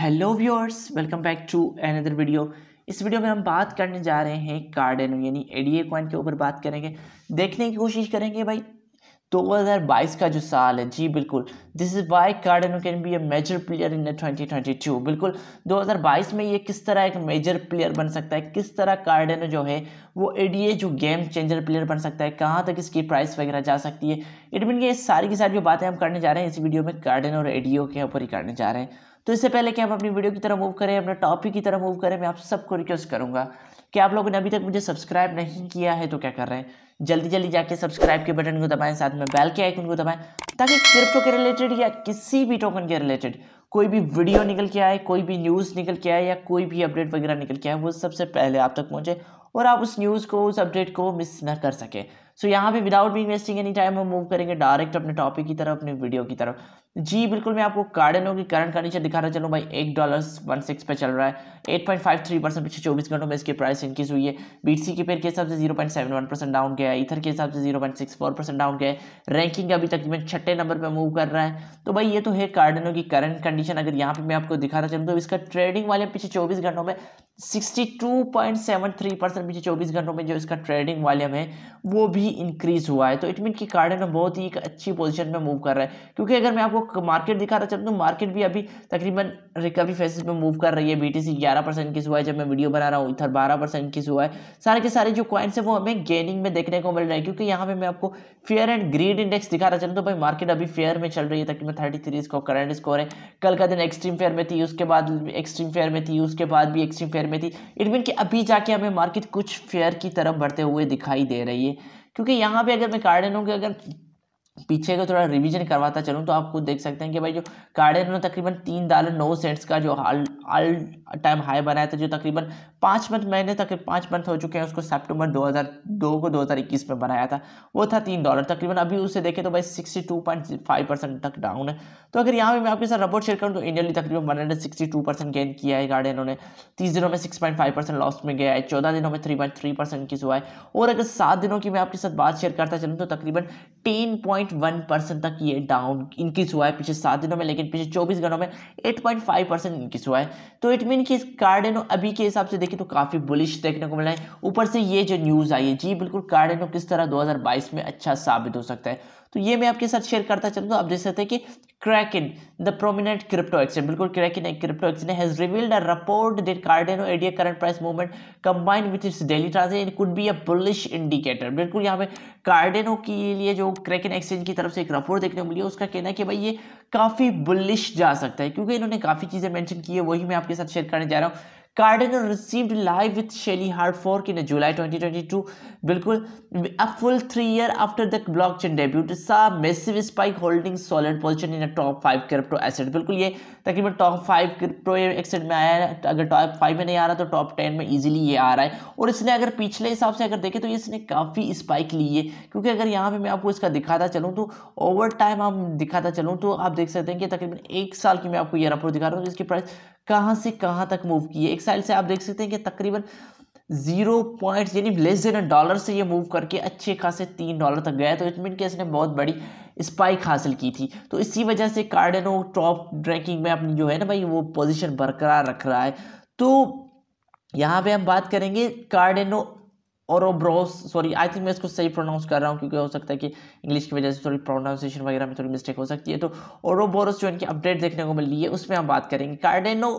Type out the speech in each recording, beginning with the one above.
hello viewers welcome back to another video इस वीडियो में हम बात करने जा रहे हैं कार्डेनो यानी एडीए कॉइन के ऊपर बात करेंगे देखने की कोशिश करेंगे भाई 2022 का जो साल है जी बिल्कुल this is why Cardano can be a major player in twenty twenty two बिल्कुल 2022 में ये किस तरह एक मेजर प्लेयर बन सकता है किस तरह कार्डेनो जो है वो एडीए जो गेम चेंजर प्लेयर बन सकता है कहाँ तक इसकी प्राइस वगैरह जा सकती है इट मीन ये सारी की सारी जो बातें हम करने जा रहे हैं इस वीडियो में कार्डेनो और एडीओ के ऊपर ही करने जा रहे हैं तो इससे पहले कि हम अपनी वीडियो की तरफ मूव करें अपने टॉपिक की तरफ मूव करें मैं आप सबको रिक्वेस्ट करूँगा कि आप लोगों ने अभी तक मुझे सब्सक्राइब नहीं किया है तो क्या कर रहे हैं जल्दी जल्दी जाके सब्सक्राइब के बटन को दबाएं साथ में बेल के आइकन को दबाएं ताकि क्रिप्टो के रिलेटेड या किसी भी टोकन के रिलेटेड कोई भी वीडियो निकल के आए कोई भी न्यूज़ निकल के आए या कोई भी अपडेट वगैरह निकल के आए वो सबसे पहले आप तक पहुँचे और आप उस न्यूज़ को उस अपडेट को मिस ना कर सकें सो so, यहाँ पे without be investing any time हम मूव करेंगे डायरेक्ट अपने टॉपिक की तरफ अपने वीडियो की तरफ जी बिल्कुल मैं आपको कार्डनो की करंट कंडीशन दिखा रहा चलूँ भाई एक डॉलर वन सिक्स पे चल रहा है eight point five three percent पिछले चौबीस घंटों में इसकी प्राइस इंक्रीज हुई है बीटसी के पेयर के हिसाब से zero point seven one percent down गया इथर के हिसाब से zero point six four percent down गया है रैंकिंग अभी तक छठे नंबर पर मूव कर रहा है तो भाई ये तो है कार्डनो की करंट कंडीशन अगर यहाँ पर मैं आपको दिखा रहा चलूँ तो इसका ट्रेडिंग वाले पिछले चौबीस घंटों में sixty two point seven three percent पिछले चौबीस घंटों में जो इसका ट्रेडिंग वॉल्यूम है वो भी इंक्रीज हुआ है तो इट मीन कि कार्डनो बहुत ही एक अच्छी पोजीशन में मूव कर रहा है क्योंकि अगर मैं आपको मार्केट दिखा रहा था तो मार्केट भी अभी तकरीबन रिकवरी फेसिस में मूव कर रही है बी टी सी ग्यारह परसेंट की हुआ है जब मैं वीडियो बना रहा हूँ इधर बारह परसेंट की हुआ है सारे के सारे जो कॉइन्स है वो हमें गेनिंग में देखने को मिल रहे हैं क्योंकि यहाँ पे मैं आपको फेयर एंड ग्रीड इंडेक्स दिखा रहा चलूँ तो भाई मार्केट अभी फेयर में चल रही है तकरीबन थर्टी थ्री इसको करंट स्कोर है कल का दिन एक्सट्रीम फेयर में थी उसके बाद एक्सट्रीम फेयर में थी उसके बाद भी एक्सट्रीम फेयर में थी इट मीन कि अभी जाके हमें मार्केट कुछ फेयर की तरफ बढ़ते हुए दिखाई दे रही है क्योंकि यहाँ पे अगर मैं कार्डन हूँ कि अगर पीछे का थोड़ा रिवीजन करवाता चलूँ तो आप खुद देख सकते हैं कि भाई जो कार्डर तकरीबन तीन डॉलर नौ सेंट्स का जो हाल ऑल टाइम हाई बनाया था जो तकरीबन पाँच मंथ मैंने तक पाँच मंथ हो चुके हैं उसको हज़ार 2002 को 2021 में बनाया था वो था तीन डॉलर तकरीबन अभी उसे देखें तो भाई 62.5 परसेंट तक डाउन है तो अगर यहाँ पे मैं आपके साथ रबोट शेयर करूँ तो इंडियन तकरीबन वन हंड्रेड गेन किया है गार्डन इन्होंने तीस दिनों में सिक्स परसेंट लॉस में गया है चौदह दिनों में थ्री परसेंट किस हुआ है और अगर सात दिनों की मैं आपके साथ बात शेयर करता चलूँ तो तकरीबन टेन पॉइंट वन परसेंट तक ये डाउन इंक्रीज हुआ है पिछले सात दिनों में लेकिन पिछले चौबीस घंटों में eight point five percent increase हुआ है तो इट मीन कि कार्डेनो अभी के हिसाब से देखें तो काफ़ी बुलिश देखने को मिला है ऊपर से ये जो न्यूज़ आई है जी बिल्कुल कार्डेनो किस तरह 2022 में अच्छा साबित हो सकता है तो ये मैं आपके साथ शेयर करता चलूँ तो आप देख सकते हैं कि Kraken the prominent crypto exchange बिल्कुल क्रैकिन एक crypto exchange has revealed a report that Cardano ADA current price movement combined with its daily transaction it could be a bullish indicator बिल्कुल यहाँ पे कार्डेनो के लिए जो क्रैकिन एक्सचेंज की तरफ से एक रिपोर्ट देखने को मिली है उसका कहना है कि भाई ये काफ़ी बुलिश जा सकता है क्योंकि इन्होंने काफ़ी चीज़ें मैंशन की है वही मैं आपके साथ शेयर करने जा रहा हूँ cardinal received live with Shelley hard fork in July 2022 बिल्कुल a full three year after the block blockchain debut saw massive spike holding solid position in top five crypto asset बिल्कुल ये तकरीबन टॉप फाइव क्रिप्टो एसेट में आया है अगर top five में नहीं आ रहा तो टॉप टेन में ईजिली ये आ रहा है और इसने अगर पिछले हिसाब से अगर देखे तो इसने काफ़ी स्पाइक ली है क्योंकि अगर यहाँ पर मैं आपको इसका दिखाता चलूँ तो ओवर टाइम हम दिखाता चलूँ तो आप देख सकते हैं कि तकरीबन एक साल की मैं आपको ये रफोर दिखा रहा हूँ जिसकी प्राइस कहाँ से कहाँ तक मूव की है एक साइड से आप देख सकते हैं कि तकरीबन जीरो पॉइंट यानी लेस देन डॉलर से ये मूव करके अच्छे खासे तीन डॉलर तक गया तो इट मीन कि इसने बहुत बड़ी स्पाइक हासिल की थी तो इसी वजह से कार्डेनो टॉप रैंकिंग में अपनी जो है ना भाई वो पोजिशन बरकरार रख रहा है तो यहाँ पे हम बात करेंगे कार्डेनो ओरोब्रोस सॉरी आई थिंक मैं इसको सही प्रोनाउंस कर रहा हूँ क्योंकि हो सकता है कि इंग्लिश की वजह से थोड़ी प्रोनाउंसिएशन वगैरह में थोड़ी मिस्टेक हो सकती है तो ओरोबोरस जो इनकी अपडेट देखने को मिली है उसमें हम बात करेंगे कार्डेनो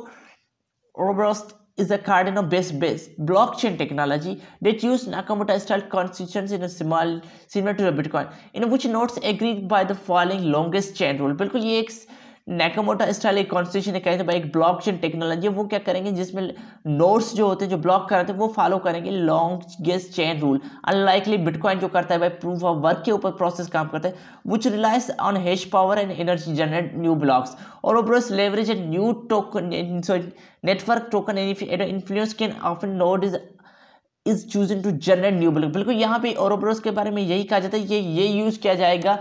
ओरोबोरस is a cardinal based base blockchain technology that used Nakamoto style constituents in a similar similar to the Bitcoin in which nodes agreed by the following longest chain rule बिल्कुल ये एक नेकामोटा स्टाइल एक कॉन्स्टिट्यूशन कहते हैं भाई एक block chain technology वो क्या करेंगे जिसमें नोट्स जो होते हैं जो ब्लॉक कराते हैं वो फॉलो करेंगे longest chain rule unlikely bitcoin जो करता है भाई प्रूफ ऑफ वर्क के ऊपर प्रोसेस काम करता है which relies on hash power and energy generate new blocks और Ouroboros leverage and new token sorry network token influence can of note is is chosen to generate new block बिल्कुल यहाँ पे ओरोब्रोस के बारे में यही कहा जाता है ये ये यूज़ किया जाएगा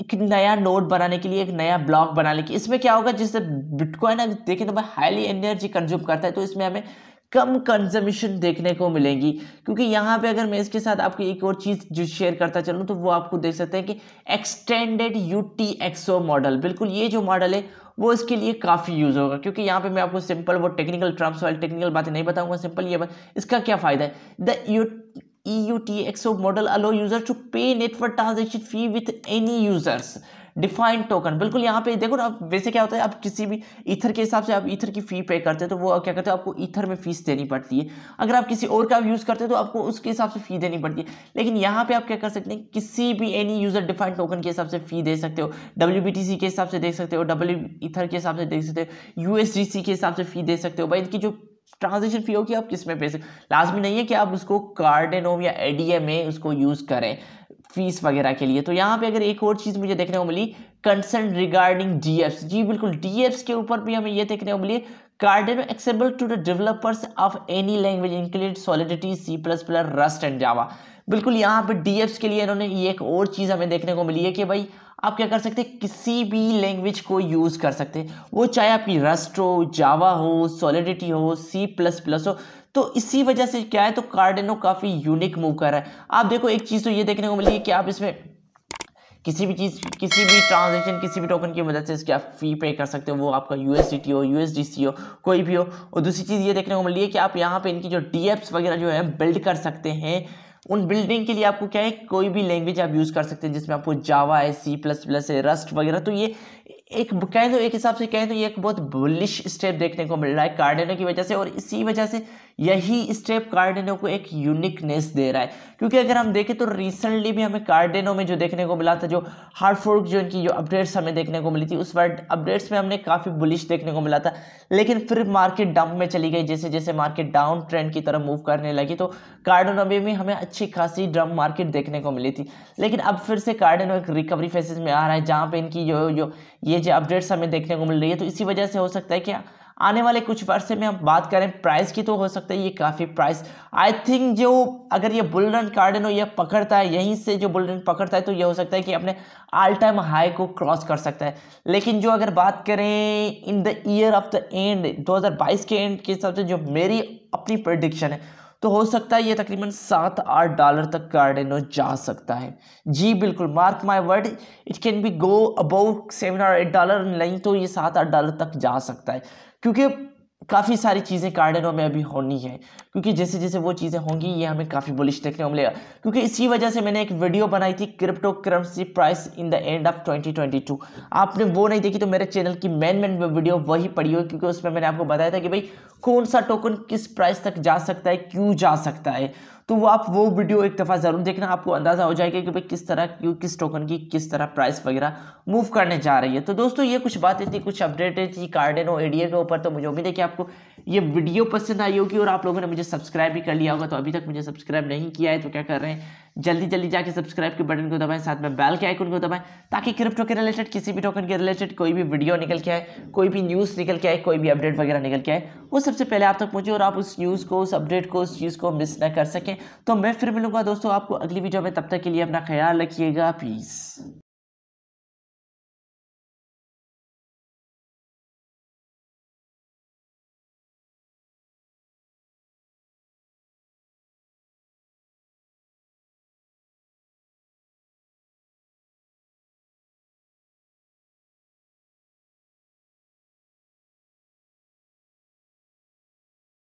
एक नया नोड बनाने के लिए एक नया ब्लॉक बनाने की इसमें क्या होगा जिससे बिटकॉइन अगर देखें तो भाई हाईली एनर्जी कंज्यूम करता है तो इसमें हमें कम कंजम्पशन देखने को मिलेंगी क्योंकि यहाँ पे अगर मैं इसके साथ आपको एक और चीज़ जो शेयर करता चलूँ तो वो आपको देख सकते हैं कि extended U T X O model बिल्कुल ये जो मॉडल है वो इसके लिए काफ़ी यूज़ होगा क्योंकि यहाँ पे मैं आपको सिंपल वो टेक्निकल टर्म्स वाली टेक्निकल बातें नहीं बताऊंगा सिंपल ये बात इसका क्या फ़ायदा है the U EUTXO model allow user to pay network transaction fee with any users defined token बिल्कुल यहाँ पे देखो ना आप वैसे क्या होता है आप किसी भी ईथर के हिसाब से आप ईथर की फ़ी पे करते हैं तो वो क्या करते हैं आपको ईथर में फीस देनी पड़ती है अगर आप किसी और का यूज़ करते हैं तो आपको उसके हिसाब से फ़ी देनी पड़ती है लेकिन यहाँ पे आप क्या कर सकते हैं किसी भी एनी यूज़र डिफाइंड टोकन के हिसाब से फ़ी दे सकते हो डब्ल्यू के हिसाब से देख सकते हो डब्ल्यू ईथर के हिसाब से देख सकते हो यू के हिसाब से फ़ी दे सकते हो भाई इनकी जो ट्रांजेक्शन फी हो कि आप किस में पैसे लाजमी नहीं है कि आप उसको कार्डेनोम या एडीए में उसको यूज़ करें फीस वगैरह के लिए तो यहाँ पे अगर एक और चीज़ मुझे देखने को मिली कंसर्न रिगार्डिंग डीएफ जी बिल्कुल डीएफ के ऊपर भी हमें ये देखने को मिली Cardano accessible to the developers of any language include solidity C plus plus rust and Java बिल्कुल यहाँ पर डी के लिए इन्होंने ये एक और चीज़ हमें देखने को मिली है कि भाई आप क्या कर सकते हैं किसी भी लैंग्वेज को यूज़ कर सकते हैं वो चाहे आपकी रस्ट हो जावा हो सॉलिडिटी हो सी प्लस प्लस हो तो इसी वजह से क्या है तो कार्डेनो काफ़ी यूनिक मूव कर रहा है आप देखो एक चीज़ तो ये देखने को मिली है कि आप इसमें किसी भी चीज़ किसी भी ट्रांजेक्शन किसी भी टोकन की मदद से इसके आप फ़ी पे कर सकते हो वो आपका यू हो यू हो कोई भी हो और दूसरी चीज़ ये देखने को मिली है कि आप यहाँ पे इनकी जो डी वगैरह जो है बिल्ड कर सकते हैं उन बिल्डिंग के लिए आपको क्या है कोई भी लैंग्वेज आप यूज़ कर सकते हैं जिसमें आपको जावा है सी प्लस प्लस है रस्ट वगैरह तो ये एक कहें तो एक हिसाब से कहें तो ये एक बहुत बुलिश स्टेप देखने को मिल रहा है कार्डेनो की वजह से और इसी वजह से यही स्टेप कार्डेनो को एक यूनिकनेस दे रहा है क्योंकि अगर हम देखें तो रिसेंटली भी हमें कार्डेनो में जो देखने को मिला था जो हार्ड फोर्क जो इनकी जो अपडेट्स हमें देखने को मिली थी उस वर्ड अपडेट्स में हमने काफ़ी बुलिश देखने को मिला था लेकिन फिर मार्केट डंप में चली गई जैसे जैसे मार्केट डाउन ट्रेंड की तरफ मूव करने लगी तो कार्डेनो में भी हमें अच्छी खासी ड्रम मार्केट देखने को मिली थी लेकिन अब फिर से कार्डेनो एक रिकवरी फेसिस में आ रहा है जहाँ पर इनकी जो जो ये जो अपडेट्स हमें देखने को मिल रही है तो इसी वजह से हो सकता है कि आने वाले कुछ वर्ष में हम बात करें प्राइस की तो हो सकता है ये काफ़ी प्राइस आई थिंक जो अगर ये बुलडन कार्डन हो यह पकड़ता है यहीं से जो बुलरन पकड़ता है तो ये हो सकता है कि अपने ऑल टाइम हाई को क्रॉस कर सकता है लेकिन जो अगर बात करें in the year of the end 2022 के एंड के हिसाब से जो मेरी अपनी प्रडिक्शन है तो हो सकता है ये तकरीबन सात आठ डॉलर तक कार्डेनो जा सकता है जी बिल्कुल mark my word it can be go about seven और एट डॉलर नहीं तो ये सात आठ डॉलर तक जा सकता है क्योंकि काफ़ी सारी चीज़ें कार्डनों में अभी होनी है क्योंकि जैसे जैसे वो चीज़ें होंगी ये हमें काफ़ी बुलिश देखने को मिलेगा क्योंकि इसी वजह से मैंने एक वीडियो बनाई थी cryptocurrency price in the end of 2022 आपने वो नहीं देखी तो मेरे चैनल की मेन मेन वीडियो वही पड़ी हो क्योंकि उसमें मैंने आपको बताया था कि भाई कौन सा टोकन किस प्राइस तक जा सकता है क्यों जा सकता है तो वो आप वो वीडियो एक दफ़ा ज़रूर देखना आपको अंदाज़ा हो जाएगा कि भाई किस तरह क्यों किस टोकन की किस तरह प्राइस वगैरह मूव करने जा रही है तो दोस्तों ये कुछ बातें थी कुछ अपडेटेड थी कार्डेनो एडीए के ऊपर तो मुझे उम्मीद है कि आपको ये वीडियो पसंद आई होगी और आप लोगों ने मुझे सब्सक्राइब भी कर लिया होगा तो अभी तक मुझे सब्सक्राइब नहीं किया है तो क्या कर रहे हैं जल्दी जल्दी जाके सब्सक्राइब के बटन को दबाएं साथ में बैल के आइकन को दबाएं ताकि क्रिप्टो के रिलेटेड किसी भी टोकन के रिलेटेड कोई भी वीडियो निकल के आए कोई भी न्यूज़ निकल के आए कोई भी अपडेट वगैरह निकल के आए वो सबसे पहले आप तक पहुँचे और आप उस न्यूज़ को उस अपडेट को उस चीज़ को मिस ना कर सकें तो मैं फिर मिलूंगा दोस्तों आपको अगली वीडियो में तब तक के लिए अपना ख्याल रखिएगा प्लीज़